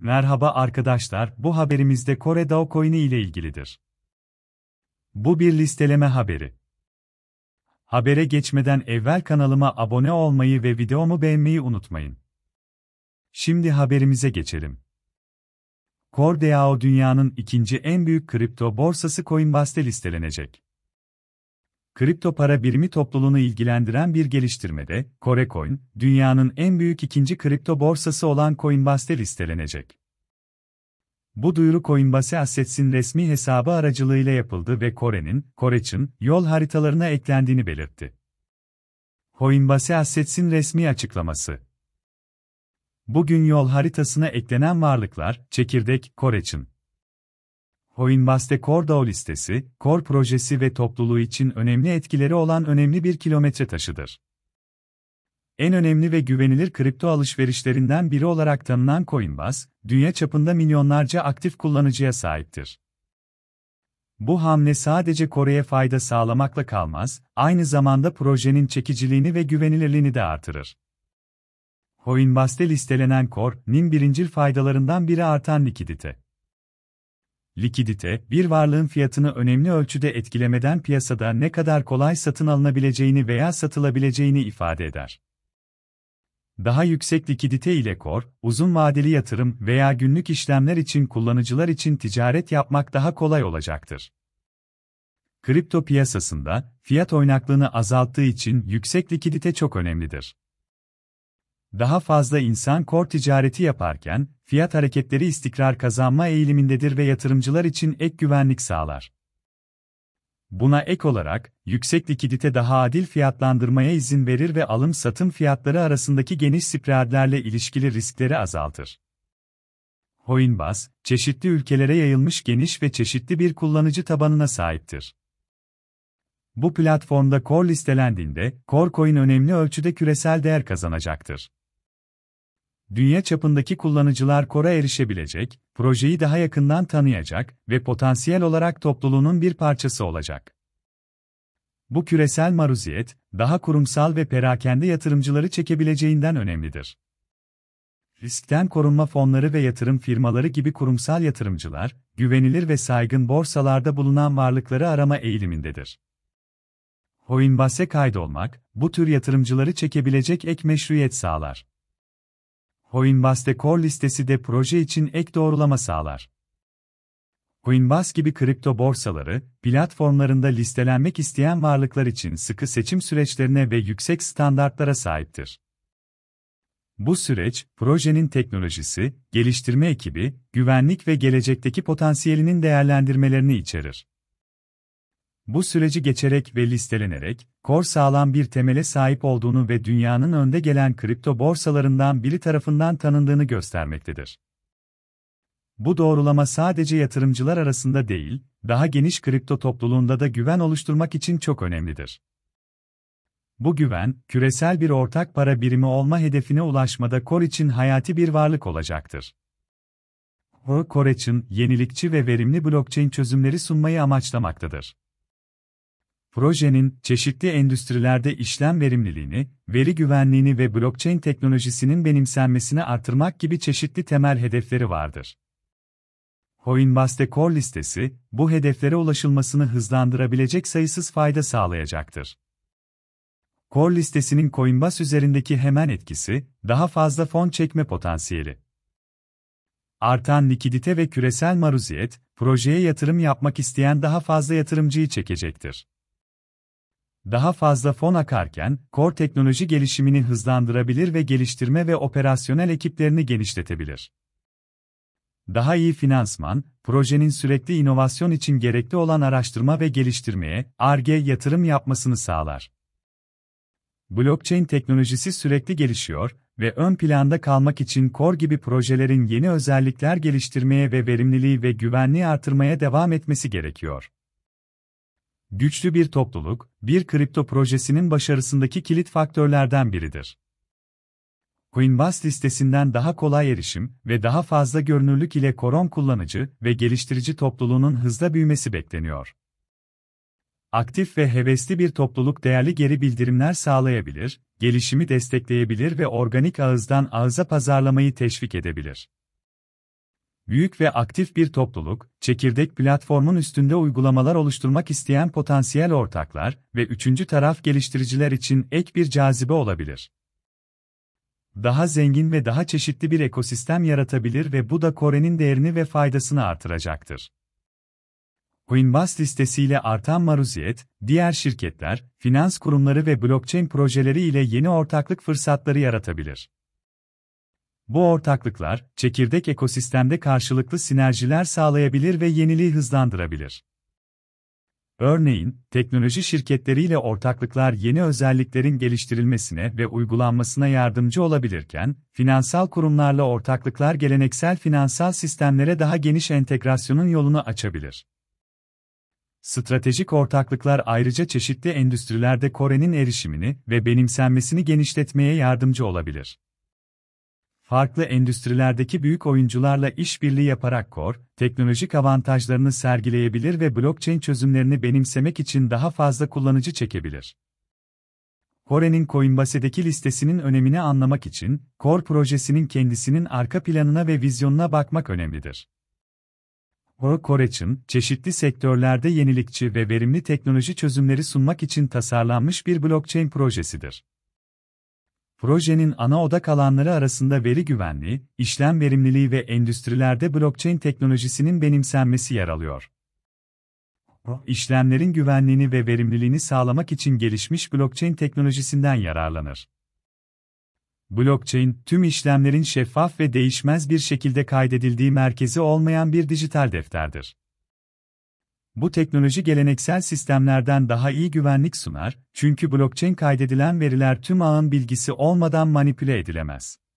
Merhaba arkadaşlar, bu haberimizde Kore Dogecoin'i ile ilgilidir. Bu bir listeleme haberi. Habere geçmeden evvel kanalıma abone olmayı ve videomu beğenmeyi unutmayın. Şimdi haberimize geçelim. CoreDAO dünyanın ikinci en büyük kripto borsası Coinbase'de listelenecek kripto para birimi topluluğunu ilgilendiren bir geliştirmede, KoreCoin, dünyanın en büyük ikinci kripto borsası olan Coinbase'de listelenecek. Bu duyuru Coinbase Assets'in resmi hesabı aracılığıyla yapıldı ve Kore'nin, Koreç'in yol haritalarına eklendiğini belirtti. Coinbase Assets'in resmi açıklaması Bugün yol haritasına eklenen varlıklar, çekirdek, Koreç'in, Hoinmaste Kordao listesi, kor projesi ve topluluğu için önemli etkileri olan önemli bir kilometre taşıdır. En önemli ve güvenilir kripto alışverişlerinden biri olarak tanınan Coinbase, dünya çapında milyonlarca aktif kullanıcıya sahiptir. Bu hamle sadece Kore'ye fayda sağlamakla kalmaz, aynı zamanda projenin çekiciliğini ve güvenilirliğini de artırır. Coinbase'de listelenen Core, nin birincil faydalarından biri artan likidite likidite, bir varlığın fiyatını önemli ölçüde etkilemeden piyasada ne kadar kolay satın alınabileceğini veya satılabileceğini ifade eder. Daha yüksek likidite ile kor, uzun vadeli yatırım veya günlük işlemler için kullanıcılar için ticaret yapmak daha kolay olacaktır. Kripto piyasasında fiyat oynaklığını azalttığı için yüksek likidite çok önemlidir. Daha fazla insan kor ticareti yaparken, fiyat hareketleri istikrar kazanma eğilimindedir ve yatırımcılar için ek güvenlik sağlar. Buna ek olarak, yüksek likidite daha adil fiyatlandırmaya izin verir ve alım-satım fiyatları arasındaki geniş spreadlerle ilişkili riskleri azaltır. Coinbase, çeşitli ülkelere yayılmış geniş ve çeşitli bir kullanıcı tabanına sahiptir. Bu platformda core listelendiğinde, core coin önemli ölçüde küresel değer kazanacaktır dünya çapındaki kullanıcılar Kora erişebilecek, projeyi daha yakından tanıyacak ve potansiyel olarak topluluğunun bir parçası olacak. Bu küresel maruziyet, daha kurumsal ve perakende yatırımcıları çekebileceğinden önemlidir. Riskten korunma fonları ve yatırım firmaları gibi kurumsal yatırımcılar, güvenilir ve saygın borsalarda bulunan varlıkları arama eğilimindedir. Coinbase'e kaydolmak, bu tür yatırımcıları çekebilecek ek meşruiyet sağlar. Coinbase Core listesi de proje için ek doğrulama sağlar. Coinbase gibi kripto borsaları, platformlarında listelenmek isteyen varlıklar için sıkı seçim süreçlerine ve yüksek standartlara sahiptir. Bu süreç, projenin teknolojisi, geliştirme ekibi, güvenlik ve gelecekteki potansiyelinin değerlendirmelerini içerir. Bu süreci geçerek ve listelenerek, Core sağlam bir temele sahip olduğunu ve dünyanın önde gelen kripto borsalarından biri tarafından tanındığını göstermektedir. Bu doğrulama sadece yatırımcılar arasında değil, daha geniş kripto topluluğunda da güven oluşturmak için çok önemlidir. Bu güven, küresel bir ortak para birimi olma hedefine ulaşmada Core için hayati bir varlık olacaktır. Core için yenilikçi ve verimli blockchain çözümleri sunmayı amaçlamaktadır projenin çeşitli endüstrilerde işlem verimliliğini, veri güvenliğini ve blockchain teknolojisinin benimsenmesini artırmak gibi çeşitli temel hedefleri vardır. Coinbase Core listesi, bu hedeflere ulaşılmasını hızlandırabilecek sayısız fayda sağlayacaktır. Core listesinin Coinbase üzerindeki hemen etkisi, daha fazla fon çekme potansiyeli. Artan likidite ve küresel maruziyet, projeye yatırım yapmak isteyen daha fazla yatırımcıyı çekecektir daha fazla fon akarken, Core teknoloji gelişimini hızlandırabilir ve geliştirme ve operasyonel ekiplerini genişletebilir. Daha iyi finansman, projenin sürekli inovasyon için gerekli olan araştırma ve geliştirmeye, ARGE yatırım yapmasını sağlar. Blockchain teknolojisi sürekli gelişiyor ve ön planda kalmak için Core gibi projelerin yeni özellikler geliştirmeye ve verimliliği ve güvenliği artırmaya devam etmesi gerekiyor güçlü bir topluluk, bir kripto projesinin başarısındaki kilit faktörlerden biridir. Coinbase listesinden daha kolay erişim ve daha fazla görünürlük ile Koron kullanıcı ve geliştirici topluluğunun hızla büyümesi bekleniyor. Aktif ve hevesli bir topluluk değerli geri bildirimler sağlayabilir, gelişimi destekleyebilir ve organik ağızdan ağıza pazarlamayı teşvik edebilir büyük ve aktif bir topluluk, çekirdek platformun üstünde uygulamalar oluşturmak isteyen potansiyel ortaklar ve üçüncü taraf geliştiriciler için ek bir cazibe olabilir. Daha zengin ve daha çeşitli bir ekosistem yaratabilir ve bu da Kore'nin değerini ve faydasını artıracaktır. Coinbase listesiyle artan maruziyet, diğer şirketler, finans kurumları ve blockchain projeleri ile yeni ortaklık fırsatları yaratabilir. Bu ortaklıklar, çekirdek ekosistemde karşılıklı sinerjiler sağlayabilir ve yeniliği hızlandırabilir. Örneğin, teknoloji şirketleriyle ortaklıklar yeni özelliklerin geliştirilmesine ve uygulanmasına yardımcı olabilirken, finansal kurumlarla ortaklıklar geleneksel finansal sistemlere daha geniş entegrasyonun yolunu açabilir. Stratejik ortaklıklar ayrıca çeşitli endüstrilerde Kore'nin erişimini ve benimsenmesini genişletmeye yardımcı olabilir farklı endüstrilerdeki büyük oyuncularla işbirliği yaparak Core, teknolojik avantajlarını sergileyebilir ve blockchain çözümlerini benimsemek için daha fazla kullanıcı çekebilir. Core'nin Coinbase'deki listesinin önemini anlamak için, Core projesinin kendisinin arka planına ve vizyonuna bakmak önemlidir. Core için çeşitli sektörlerde yenilikçi ve verimli teknoloji çözümleri sunmak için tasarlanmış bir blockchain projesidir. Projenin ana odak alanları arasında veri güvenliği, işlem verimliliği ve endüstrilerde blockchain teknolojisinin benimsenmesi yer alıyor. İşlemlerin güvenliğini ve verimliliğini sağlamak için gelişmiş blockchain teknolojisinden yararlanır. Blockchain, tüm işlemlerin şeffaf ve değişmez bir şekilde kaydedildiği merkezi olmayan bir dijital defterdir. Bu teknoloji geleneksel sistemlerden daha iyi güvenlik sunar, çünkü blockchain kaydedilen veriler tüm ağın bilgisi olmadan manipüle edilemez.